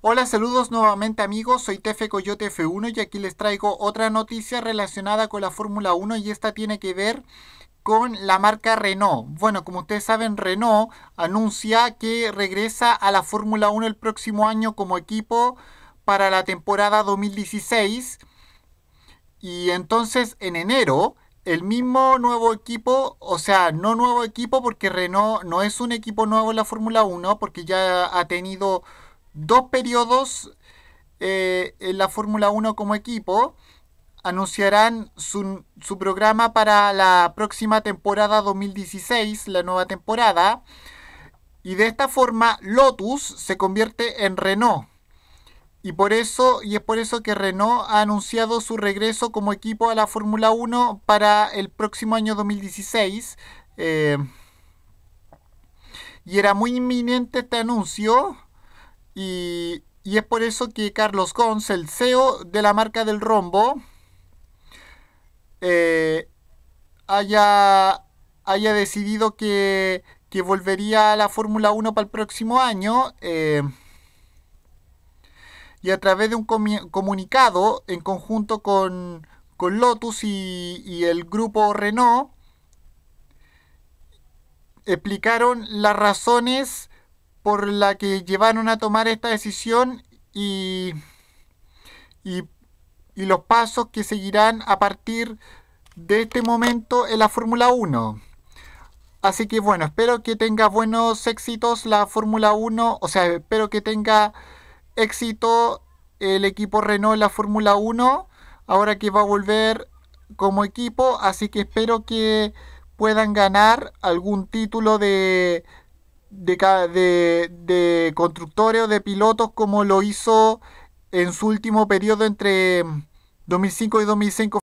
Hola, saludos nuevamente amigos, soy Tefe Coyote F1 y aquí les traigo otra noticia relacionada con la Fórmula 1 y esta tiene que ver con la marca Renault. Bueno, como ustedes saben, Renault anuncia que regresa a la Fórmula 1 el próximo año como equipo para la temporada 2016. Y entonces en enero, el mismo nuevo equipo, o sea, no nuevo equipo porque Renault no es un equipo nuevo en la Fórmula 1 porque ya ha tenido dos periodos eh, en la Fórmula 1 como equipo. Anunciarán su, programa para la próxima temporada 2016, la nueva temporada. Y de esta forma Lotus se convierte en Renault. Y por eso, y es por eso que Renault ha anunciado su regreso como equipo a la Fórmula 1 para el próximo año 2016. Eh, y era muy inminente este anuncio. Y, es por eso que Carlos Gons, el CEO de la marca del rombo, eh, haya, haya decidido que, que volvería a la Fórmula 1 para el próximo año. Eh, y a través de un comunicado en conjunto con, con Lotus y, el grupo Renault, explicaron las razones por la que llevaron a tomar esta decisión y, y, los pasos que seguirán a partir de este momento en la Fórmula 1. Así que bueno, espero que tenga buenos éxitos la Fórmula 1, o sea, espero que tenga éxito el equipo Renault en la Fórmula 1, ahora que va a volver como equipo, así que espero que puedan ganar algún título de, de, de, de constructores o de pilotos como lo hizo en su último periodo entre 2005 mm, y 2005